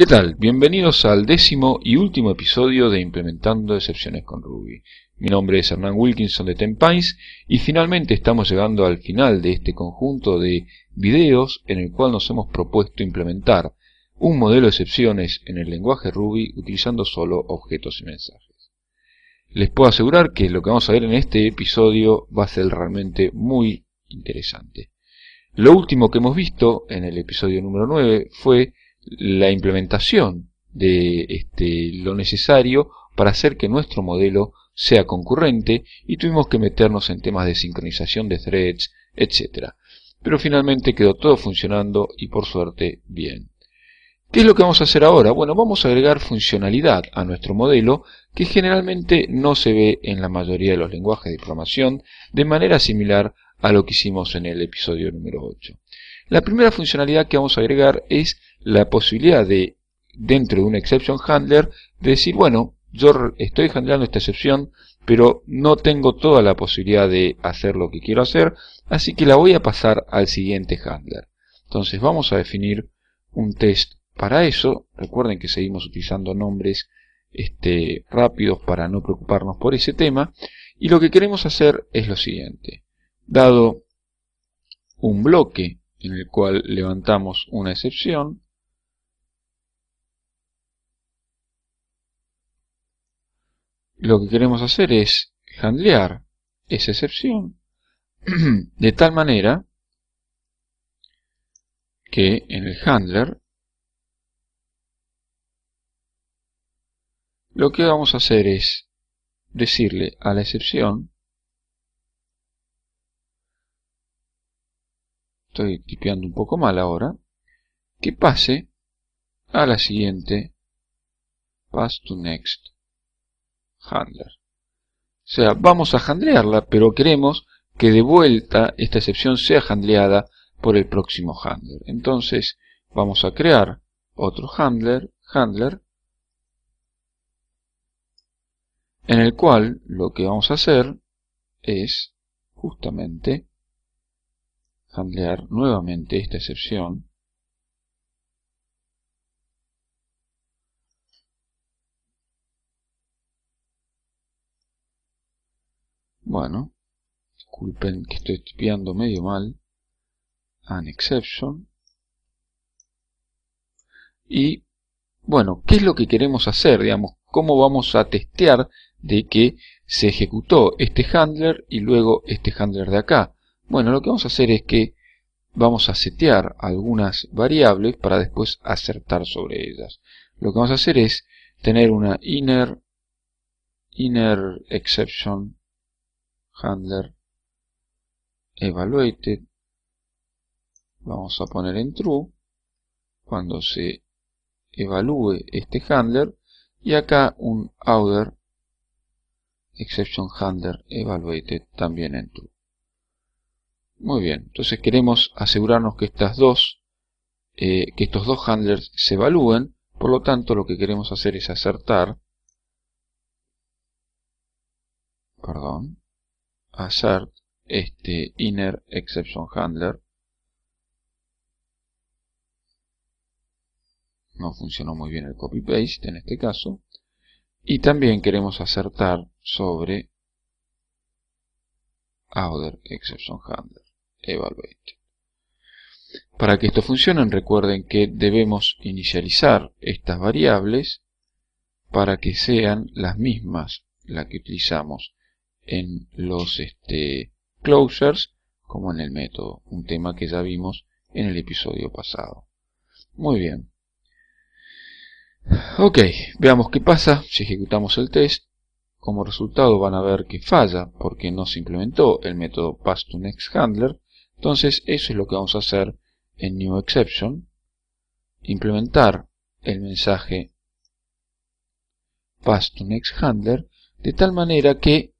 ¿Qué tal? Bienvenidos al décimo y último episodio de Implementando Excepciones con Ruby. Mi nombre es Hernán Wilkinson de Tempines y finalmente estamos llegando al final de este conjunto de videos en el cual nos hemos propuesto implementar un modelo de excepciones en el lenguaje Ruby utilizando solo objetos y mensajes. Les puedo asegurar que lo que vamos a ver en este episodio va a ser realmente muy interesante. Lo último que hemos visto en el episodio número 9 fue la implementación de este, lo necesario para hacer que nuestro modelo sea concurrente y tuvimos que meternos en temas de sincronización de threads, etc. Pero finalmente quedó todo funcionando y por suerte bien. ¿Qué es lo que vamos a hacer ahora? Bueno, vamos a agregar funcionalidad a nuestro modelo que generalmente no se ve en la mayoría de los lenguajes de programación de manera similar a lo que hicimos en el episodio número 8. La primera funcionalidad que vamos a agregar es la posibilidad de, dentro de un exception handler, de decir, bueno, yo estoy generando esta excepción, pero no tengo toda la posibilidad de hacer lo que quiero hacer, así que la voy a pasar al siguiente handler. Entonces vamos a definir un test para eso. Recuerden que seguimos utilizando nombres este, rápidos para no preocuparnos por ese tema. Y lo que queremos hacer es lo siguiente. Dado un bloque en el cual levantamos una excepción, lo que queremos hacer es handlear esa excepción de tal manera que en el handler lo que vamos a hacer es decirle a la excepción estoy tipeando un poco mal ahora que pase a la siguiente pass to next handler. O sea, vamos a handlearla, pero queremos que de vuelta esta excepción sea handleada por el próximo handler. Entonces, vamos a crear otro handler, handler, en el cual lo que vamos a hacer es justamente handlear nuevamente esta excepción Bueno, disculpen que estoy espiando medio mal. An exception. Y bueno, ¿qué es lo que queremos hacer? Digamos, ¿cómo vamos a testear de que se ejecutó este handler y luego este handler de acá? Bueno, lo que vamos a hacer es que vamos a setear algunas variables para después acertar sobre ellas. Lo que vamos a hacer es tener una inner, inner exception handler evaluated vamos a poner en true cuando se evalúe este handler y acá un outer exception handler evaluated también en true muy bien entonces queremos asegurarnos que estas dos eh, que estos dos handlers se evalúen por lo tanto lo que queremos hacer es acertar perdón Hacer este inner exception handler no funcionó muy bien el copy paste en este caso y también queremos acertar sobre outer exception handler evaluate para que esto funcione recuerden que debemos inicializar estas variables para que sean las mismas la que utilizamos en los este, closures como en el método, un tema que ya vimos en el episodio pasado. Muy bien. Ok, veamos qué pasa si ejecutamos el test. Como resultado van a ver que falla porque no se implementó el método past next handler. Entonces eso es lo que vamos a hacer en new exception. Implementar el mensaje past next handler de tal manera que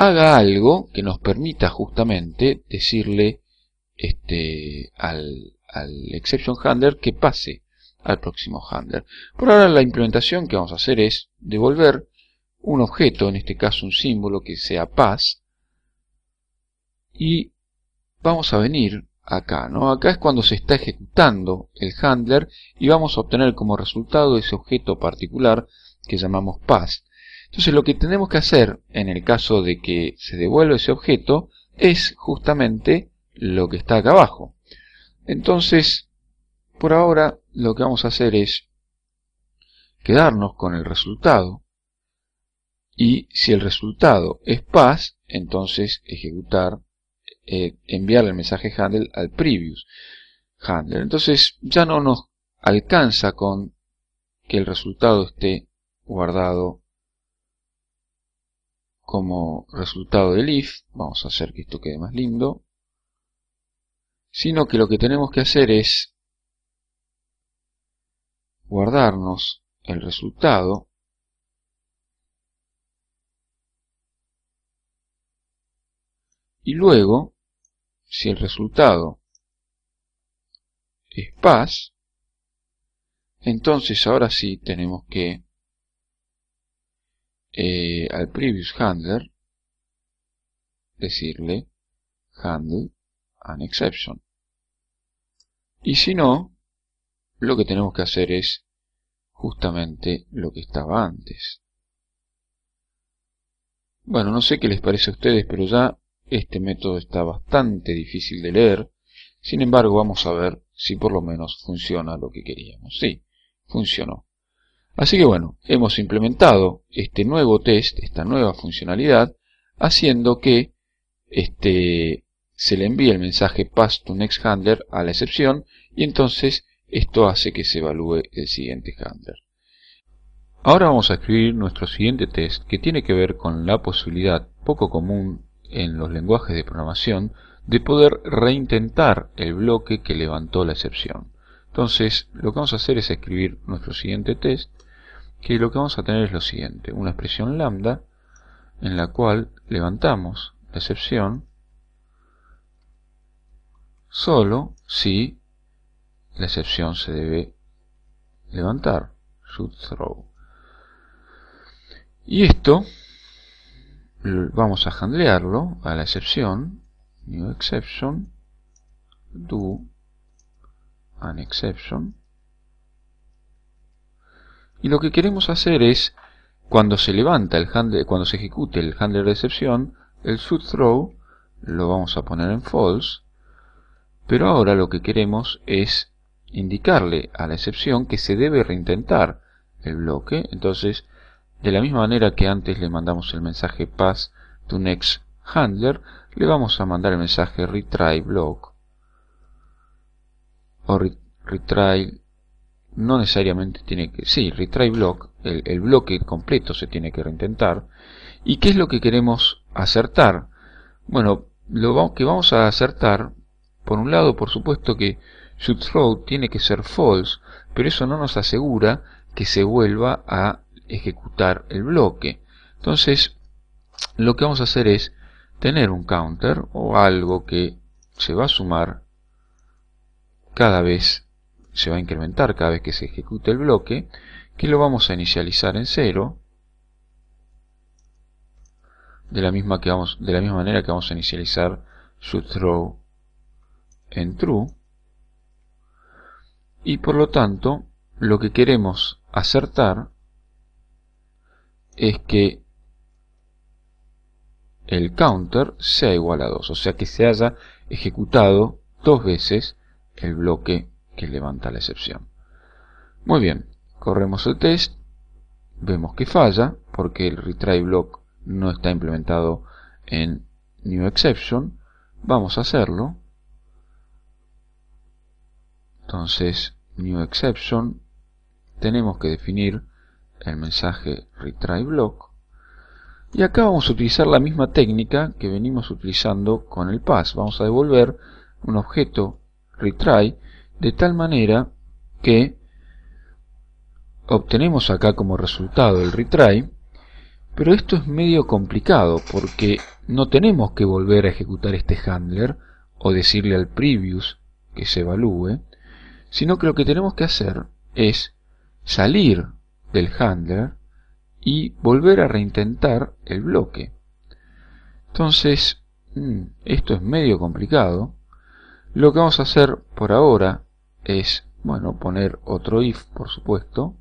haga algo que nos permita justamente decirle este, al, al exception handler que pase al próximo handler. Por ahora la implementación que vamos a hacer es devolver un objeto, en este caso un símbolo que sea pass, y vamos a venir acá, ¿no? Acá es cuando se está ejecutando el handler y vamos a obtener como resultado ese objeto particular que llamamos pass. Entonces lo que tenemos que hacer en el caso de que se devuelva ese objeto es justamente lo que está acá abajo. Entonces, por ahora lo que vamos a hacer es quedarnos con el resultado y si el resultado es paz, entonces ejecutar, eh, enviar el mensaje handle al previous HANDLE. Entonces ya no nos alcanza con que el resultado esté guardado como resultado del if, vamos a hacer que esto quede más lindo, sino que lo que tenemos que hacer es guardarnos el resultado y luego, si el resultado es paz, entonces ahora sí tenemos que eh, al previous handler decirle handle an exception. Y si no, lo que tenemos que hacer es justamente lo que estaba antes. Bueno, no sé qué les parece a ustedes, pero ya este método está bastante difícil de leer. Sin embargo, vamos a ver si por lo menos funciona lo que queríamos. Sí, funcionó. Así que bueno, hemos implementado este nuevo test, esta nueva funcionalidad, haciendo que este, se le envíe el mensaje pass to next handler a la excepción y entonces esto hace que se evalúe el siguiente handler. Ahora vamos a escribir nuestro siguiente test que tiene que ver con la posibilidad poco común en los lenguajes de programación de poder reintentar el bloque que levantó la excepción. Entonces lo que vamos a hacer es escribir nuestro siguiente test que lo que vamos a tener es lo siguiente, una expresión lambda en la cual levantamos la excepción solo si la excepción se debe levantar, should throw. Y esto vamos a handlearlo a la excepción, new exception, do an exception, y lo que queremos hacer es, cuando se levanta el cuando se ejecute el handler de excepción, el should throw lo vamos a poner en false, pero ahora lo que queremos es indicarle a la excepción que se debe reintentar el bloque, entonces de la misma manera que antes le mandamos el mensaje pass to next handler, le vamos a mandar el mensaje retry block o retry no necesariamente tiene que... Sí, retry block, el, bloque completo se tiene que reintentar. ¿Y qué es lo que queremos acertar? Bueno, lo que vamos a acertar, por un lado, por supuesto que should throw tiene que ser false, pero eso no nos asegura que se vuelva a ejecutar el bloque. Entonces, lo que vamos a hacer es tener un counter o algo que se va a sumar cada vez se va a incrementar cada vez que se ejecute el bloque, que lo vamos a inicializar en 0, de la misma, que vamos, de la misma manera que vamos a inicializar su throw en true, y por lo tanto lo que queremos acertar es que el counter sea igual a 2, o sea que se haya ejecutado dos veces el bloque que levanta la excepción. Muy bien, corremos el test, vemos que falla porque el retry block no está implementado en new exception. Vamos a hacerlo. Entonces, new exception, tenemos que definir el mensaje retry block. Y acá vamos a utilizar la misma técnica que venimos utilizando con el pass. Vamos a devolver un objeto retry de tal manera que obtenemos acá como resultado el retry, pero esto es medio complicado porque no tenemos que volver a ejecutar este handler o decirle al previous que se evalúe, sino que lo que tenemos que hacer es salir del handler y volver a reintentar el bloque. Entonces, mm, esto es medio complicado. Lo que vamos a hacer por ahora es, bueno, poner otro if, por supuesto,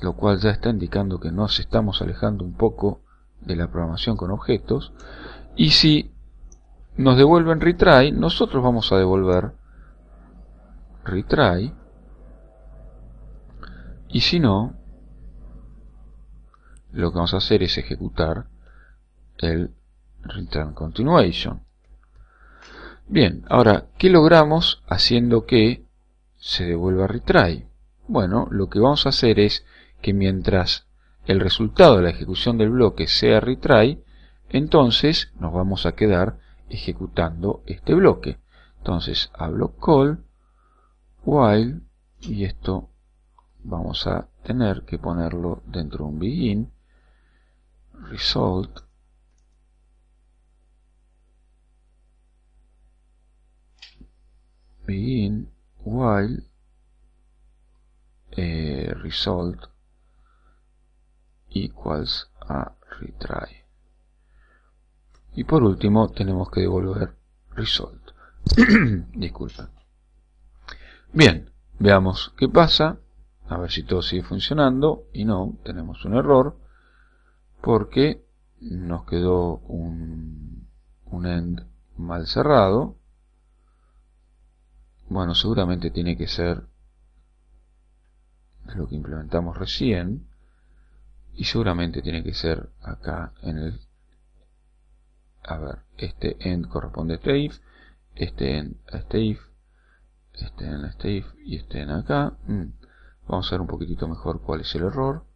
lo cual ya está indicando que nos estamos alejando un poco de la programación con objetos. Y si nos devuelven retry, nosotros vamos a devolver retry. Y si no, lo que vamos a hacer es ejecutar el return continuation. Bien, ahora, ¿qué logramos haciendo que se devuelva retry? Bueno, lo que vamos a hacer es que mientras el resultado de la ejecución del bloque sea retry, entonces nos vamos a quedar ejecutando este bloque. Entonces, a block call, while, y esto vamos a tener que ponerlo dentro de un begin, result, begin while eh, result equals a retry y por último tenemos que devolver result disculpa bien veamos qué pasa a ver si todo sigue funcionando y no tenemos un error porque nos quedó un, un end mal cerrado bueno, seguramente tiene que ser lo que implementamos recién y seguramente tiene que ser acá en el a ver, este end corresponde a este if, este end a este if, este end a este if y este end acá. Mm. Vamos a ver un poquitito mejor cuál es el error.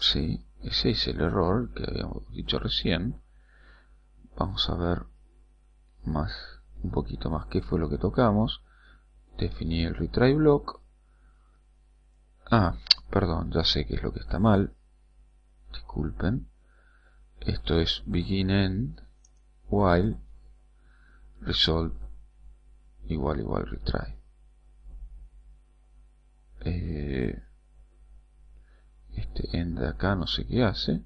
Sí, ese es el error que habíamos dicho recién vamos a ver más un poquito más qué fue lo que tocamos definir el retry block ah perdón ya sé que es lo que está mal disculpen esto es begin end while result igual igual retry eh, este end de acá no sé qué hace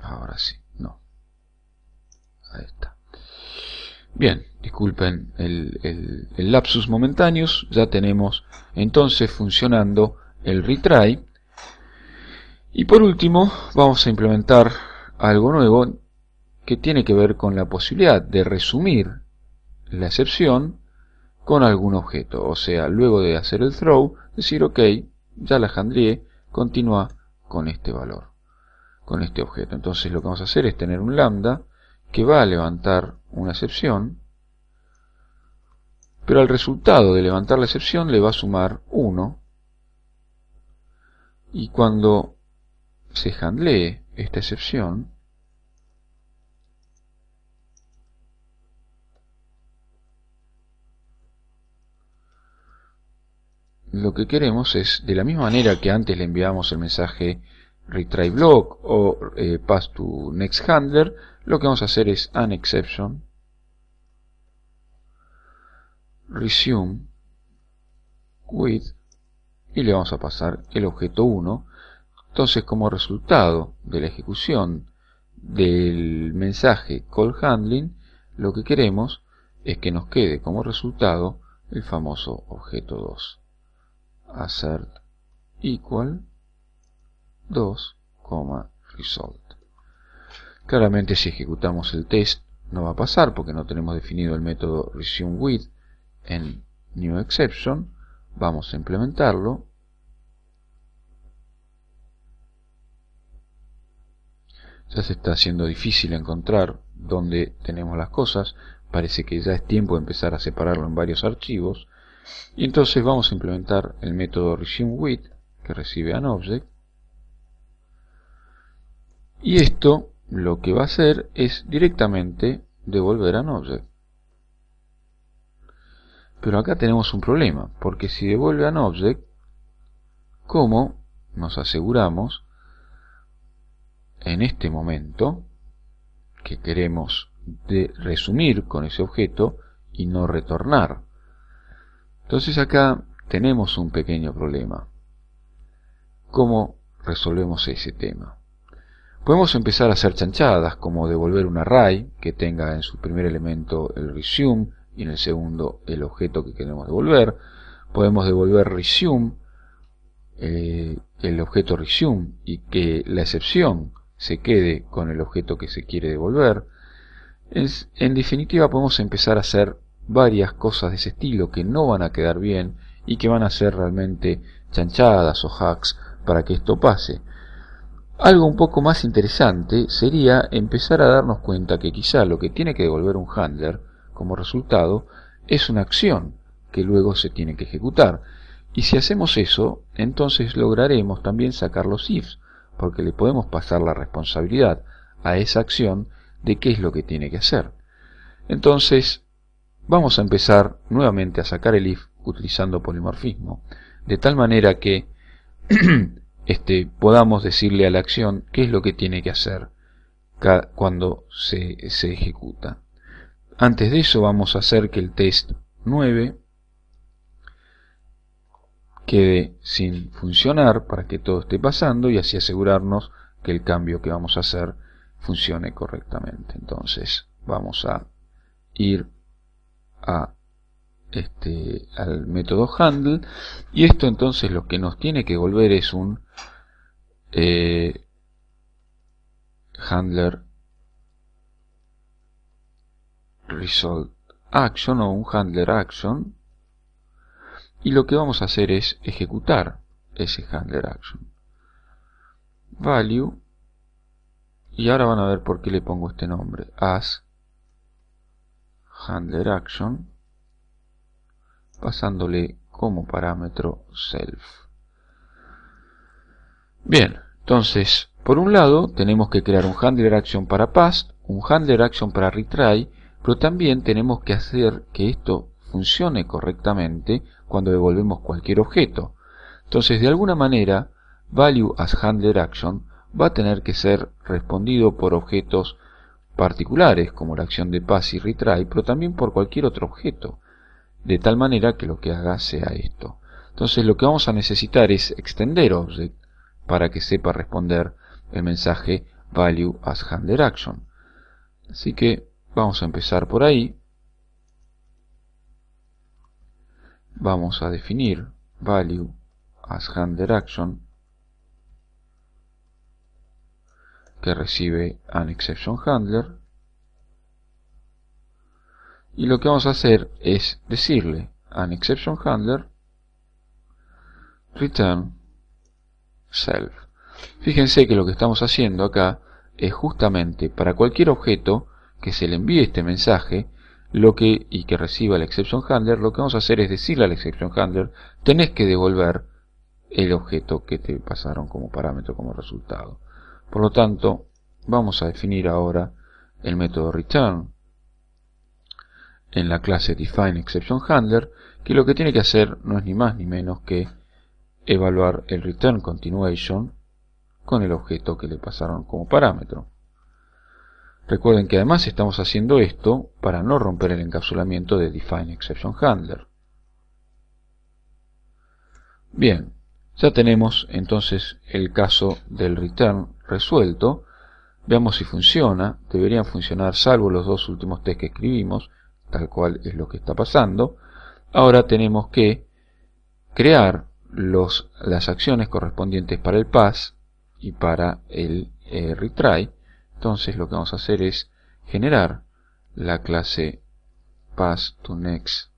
Ahora sí, no. Ahí está. Bien, disculpen el, lapsus momentáneos. Ya tenemos entonces funcionando el retry. Y por último, vamos a implementar algo nuevo que tiene que ver con la posibilidad de resumir la excepción con algún objeto. O sea, luego de hacer el throw, decir ok, ya la continúa con este valor con este objeto. Entonces lo que vamos a hacer es tener un lambda que va a levantar una excepción, pero al resultado de levantar la excepción le va a sumar 1, y cuando se handlee esta excepción, lo que queremos es, de la misma manera que antes le enviamos el mensaje retry block o eh, pass to next handler, lo que vamos a hacer es an exception resume with y le vamos a pasar el objeto 1. Entonces, como resultado de la ejecución del mensaje call handling, lo que queremos es que nos quede como resultado el famoso objeto 2. assert equal 2, result. Claramente si ejecutamos el test no va a pasar porque no tenemos definido el método resumeWith en NewException. Vamos a implementarlo. Ya se está haciendo difícil encontrar dónde tenemos las cosas. Parece que ya es tiempo de empezar a separarlo en varios archivos. Y entonces vamos a implementar el método resumeWith que recibe an object y esto lo que va a hacer es directamente devolver a object. Pero acá tenemos un problema, porque si devuelve a object, ¿cómo nos aseguramos en este momento que queremos de resumir con ese objeto y no retornar? Entonces acá tenemos un pequeño problema. ¿Cómo resolvemos ese tema? Podemos empezar a hacer chanchadas como devolver un array que tenga en su primer elemento el resume y en el segundo el objeto que queremos devolver. Podemos devolver resume, eh, el objeto resume y que la excepción se quede con el objeto que se quiere devolver. en definitiva podemos empezar a hacer varias cosas de ese estilo que no van a quedar bien y que van a ser realmente chanchadas o hacks para que esto pase. Algo un poco más interesante sería empezar a darnos cuenta que quizá lo que tiene que devolver un handler como resultado es una acción que luego se tiene que ejecutar. Y si hacemos eso, entonces lograremos también sacar los ifs, porque le podemos pasar la responsabilidad a esa acción de qué es lo que tiene que hacer. Entonces, vamos a empezar nuevamente a sacar el if utilizando polimorfismo, de tal manera que Este, podamos decirle a la acción qué es lo que tiene que hacer cuando se, se ejecuta. Antes de eso vamos a hacer que el test 9 quede sin funcionar para que todo esté pasando y así asegurarnos que el cambio que vamos a hacer funcione correctamente. Entonces vamos a ir a este, al método handle y esto entonces lo que nos tiene que volver es un eh, handler result action o un handler action y lo que vamos a hacer es ejecutar ese handler action value y ahora van a ver por qué le pongo este nombre as handler action pasándole como parámetro self. Bien, entonces, por un lado tenemos que crear un handler action para pass, un handler action para retry, pero también tenemos que hacer que esto funcione correctamente cuando devolvemos cualquier objeto. Entonces, de alguna manera, value as handler action va a tener que ser respondido por objetos particulares, como la acción de pass y retry, pero también por cualquier otro objeto de tal manera que lo que haga sea esto. Entonces lo que vamos a necesitar es extender object para que sepa responder el mensaje value as handler action. Así que vamos a empezar por ahí. Vamos a definir value as handler action que recibe an exception handler y lo que vamos a hacer es decirle an exception handler return self. Fíjense que lo que estamos haciendo acá es justamente para cualquier objeto que se le envíe este mensaje lo que, y que reciba el exception handler, lo que vamos a hacer es decirle al exception handler tenés que devolver el objeto que te pasaron como parámetro, como resultado. Por lo tanto, vamos a definir ahora el método return en la clase Define Exception Handler, que lo que tiene que hacer no es ni más ni menos que evaluar el return continuation con el objeto que le pasaron como parámetro. Recuerden que además estamos haciendo esto para no romper el encapsulamiento de Define Exception Handler. Bien, ya tenemos entonces el caso del return resuelto. Veamos si funciona. Deberían funcionar salvo los dos últimos test que escribimos tal cual es lo que está pasando. Ahora tenemos que crear los, las acciones correspondientes para el pass y para el eh, retry. Entonces lo que vamos a hacer es generar la clase pass to next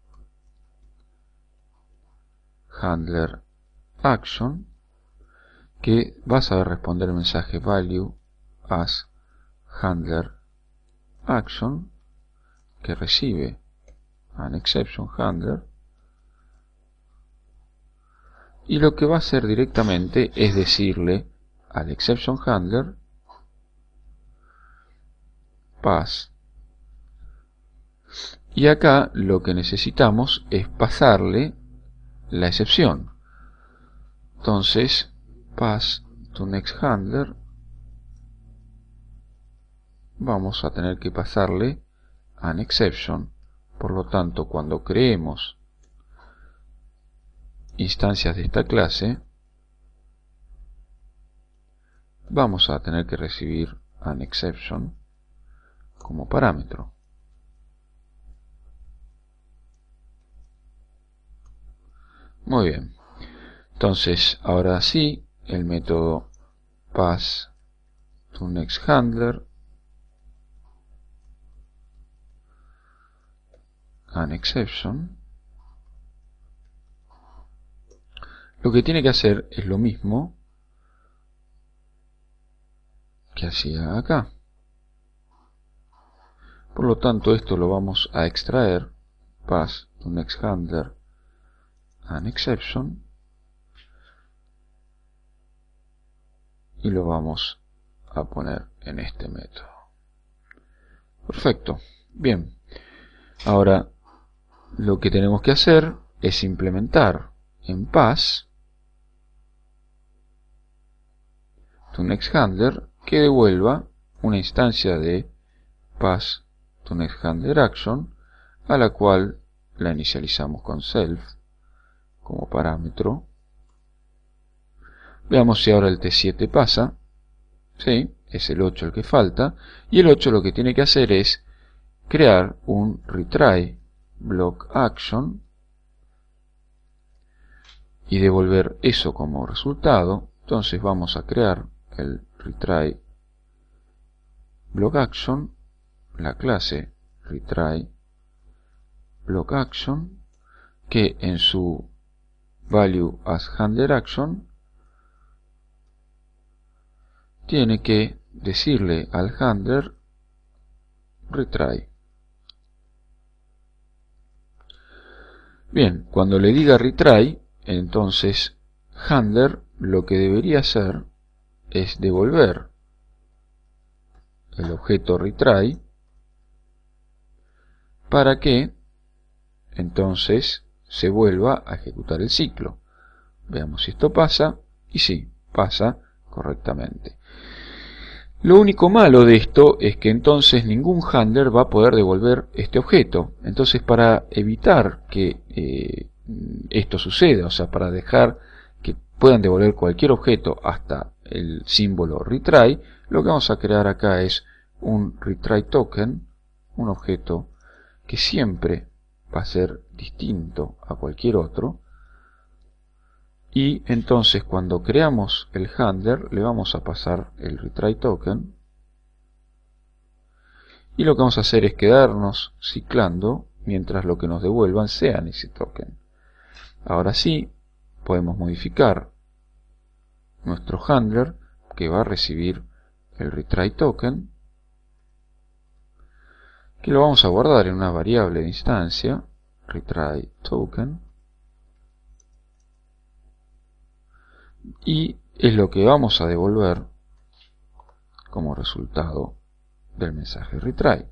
handler action que va a saber responder el mensaje value as handler action que recibe an exception handler y lo que va a hacer directamente es decirle al exception handler pass y acá lo que necesitamos es pasarle la excepción entonces pass to next handler vamos a tener que pasarle an exception, por lo tanto cuando creemos instancias de esta clase, vamos a tener que recibir an exception como parámetro. Muy bien. Entonces, ahora sí, el método pass to next handler an exception, lo que tiene que hacer es lo mismo que hacía acá. Por lo tanto, esto lo vamos a extraer, pass un next an exception, y lo vamos a poner en este método. Perfecto. Bien. Ahora lo que tenemos que hacer es implementar en pass to next handler que devuelva una instancia de pass to next handler action a la cual la inicializamos con self como parámetro veamos si ahora el T7 pasa ¿sí? es el 8 el que falta y el 8 lo que tiene que hacer es crear un retry block action y devolver eso como resultado entonces vamos a crear el retry block action la clase retry block action que en su value as handler action tiene que decirle al handler retry Bien, cuando le diga retry, entonces handler lo que debería hacer es devolver el objeto retry para que entonces se vuelva a ejecutar el ciclo. Veamos si esto pasa y sí, pasa correctamente. Lo único malo de esto es que entonces ningún handler va a poder devolver este objeto. Entonces para evitar que eh, esto suceda, o sea, para dejar que puedan devolver cualquier objeto hasta el símbolo retry, lo que vamos a crear acá es un retry token, un objeto que siempre va a ser distinto a cualquier otro, y entonces cuando creamos el handler le vamos a pasar el retry token y lo que vamos a hacer es quedarnos ciclando mientras lo que nos devuelvan sean ese token. Ahora sí, podemos modificar nuestro handler que va a recibir el retry token que lo vamos a guardar en una variable de instancia retry token y es lo que vamos a devolver como resultado del mensaje retry.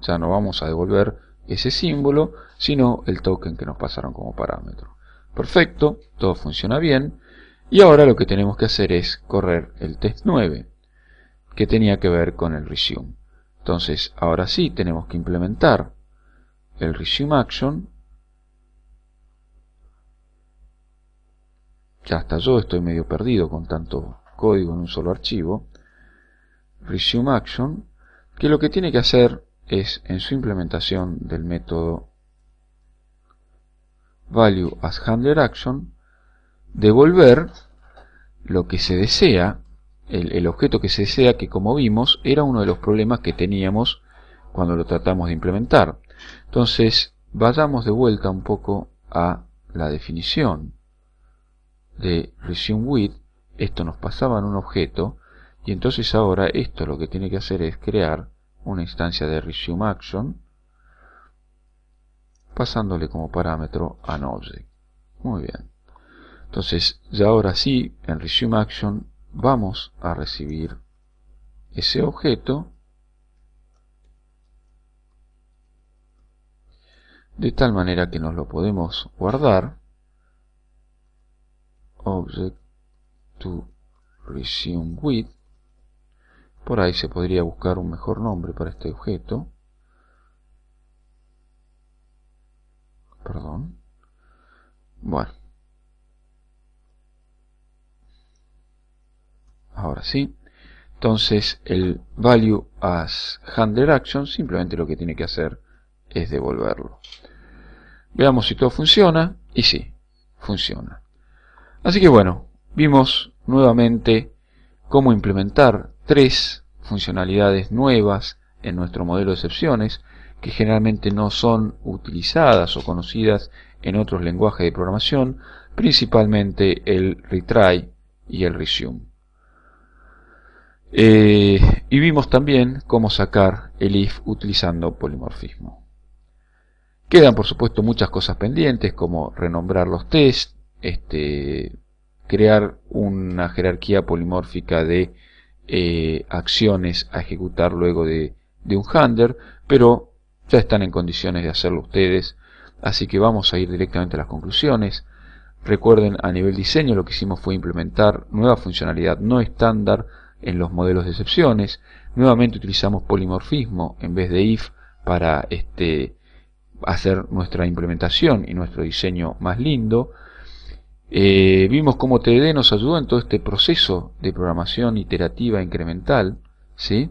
Ya no vamos a devolver ese símbolo, sino el token que nos pasaron como parámetro. Perfecto, todo funciona bien. Y ahora lo que tenemos que hacer es correr el test 9, que tenía que ver con el resume. Entonces, ahora sí tenemos que implementar el resume action ya hasta yo estoy medio perdido con tanto código en un solo archivo, resume action, que lo que tiene que hacer es en su implementación del método value as handler action devolver lo que se desea, el, el, objeto que se desea, que como vimos era uno de los problemas que teníamos cuando lo tratamos de implementar. Entonces, vayamos de vuelta un poco a la definición de Resume With, esto nos pasaba en un objeto, y entonces ahora esto lo que tiene que hacer es crear una instancia de Resume Action, pasándole como parámetro anObject object. Muy bien. Entonces, ya ahora sí, en Resume Action vamos a recibir ese objeto de tal manera que nos lo podemos guardar object to resume with. Por ahí se podría buscar un mejor nombre para este objeto. Perdón. Bueno. Ahora sí. Entonces el value as handler action simplemente lo que tiene que hacer es devolverlo. Veamos si todo funciona. Y sí, funciona. Así que bueno, vimos nuevamente cómo implementar tres funcionalidades nuevas en nuestro modelo de excepciones que generalmente no son utilizadas o conocidas en otros lenguajes de programación, principalmente el retry y el resume. Eh, y vimos también cómo sacar el if utilizando polimorfismo. Quedan por supuesto muchas cosas pendientes como renombrar los tests, este, crear una jerarquía polimórfica de eh, acciones a ejecutar luego de, un handler, pero ya están en condiciones de hacerlo ustedes, así que vamos a ir directamente a las conclusiones. Recuerden, a nivel diseño lo que hicimos fue implementar nueva funcionalidad no estándar en los modelos de excepciones. Nuevamente utilizamos polimorfismo en vez de if para este, hacer nuestra implementación y nuestro diseño más lindo. Eh, vimos cómo TDD nos ayudó en todo este proceso de programación iterativa incremental, ¿sí?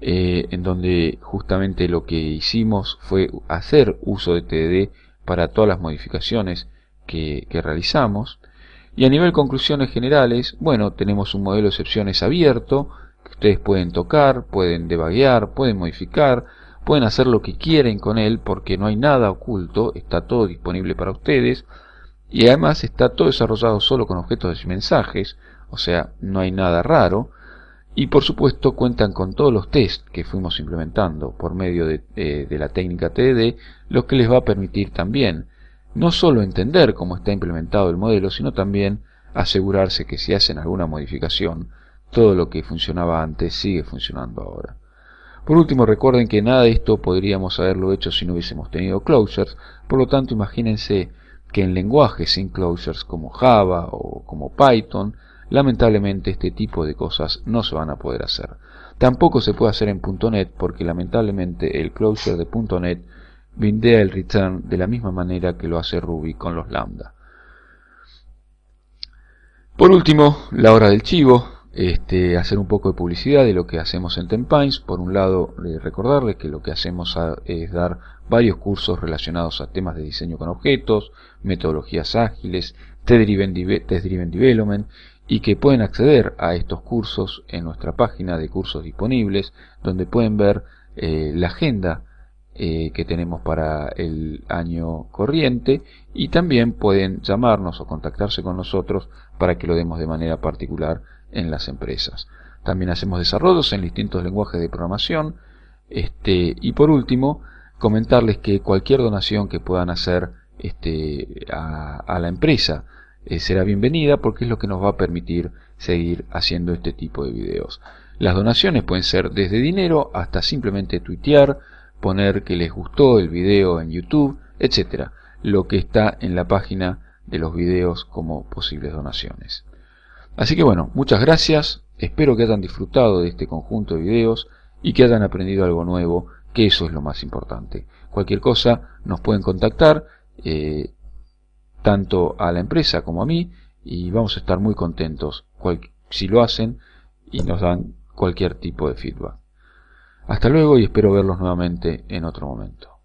Eh, en donde justamente lo que hicimos fue hacer uso de TDD para todas las modificaciones que, realizamos. Y a nivel conclusiones generales, bueno, tenemos un modelo de excepciones abierto que ustedes pueden tocar, pueden debaguear, pueden modificar, pueden hacer lo que quieren con él porque no hay nada oculto, está todo disponible para ustedes. Y además está todo desarrollado solo con objetos de mensajes, o sea, no hay nada raro. Y por supuesto cuentan con todos los tests que fuimos implementando por medio de, eh, la técnica TDD, lo que les va a permitir también no solo entender cómo está implementado el modelo, sino también asegurarse que si hacen alguna modificación, todo lo que funcionaba antes sigue funcionando ahora. Por último, recuerden que nada de esto podríamos haberlo hecho si no hubiésemos tenido closures, por lo tanto imagínense que en lenguajes sin closures como Java o como Python, lamentablemente este tipo de cosas no se van a poder hacer. Tampoco se puede hacer en .NET porque lamentablemente el closure de .NET bindea el return de la misma manera que lo hace Ruby con los lambda. Por último, la hora del chivo este, hacer un poco de publicidad de lo que hacemos en Tempines. Por un lado, eh, recordarles que lo que hacemos es dar varios cursos relacionados a temas de diseño con objetos, metodologías ágiles, test driven, development y que pueden acceder a estos cursos en nuestra página de cursos disponibles, donde pueden ver eh, la agenda eh, que tenemos para el año corriente y también pueden llamarnos o contactarse con nosotros para que lo demos de manera particular en las empresas. También hacemos desarrollos en distintos lenguajes de programación. Este, y por último, comentarles que cualquier donación que puedan hacer este, a, la empresa eh, será bienvenida porque es lo que nos va a permitir seguir haciendo este tipo de videos. Las donaciones pueden ser desde dinero hasta simplemente tuitear, poner que les gustó el video en YouTube, etcétera, lo que está en la página de los videos como posibles donaciones. Así que bueno, muchas gracias, espero que hayan disfrutado de este conjunto de videos y que hayan aprendido algo nuevo, que eso es lo más importante. Cualquier cosa nos pueden contactar, eh, tanto a la empresa como a mí, y vamos a estar muy contentos si lo hacen y nos dan cualquier tipo de feedback. Hasta luego y espero verlos nuevamente en otro momento.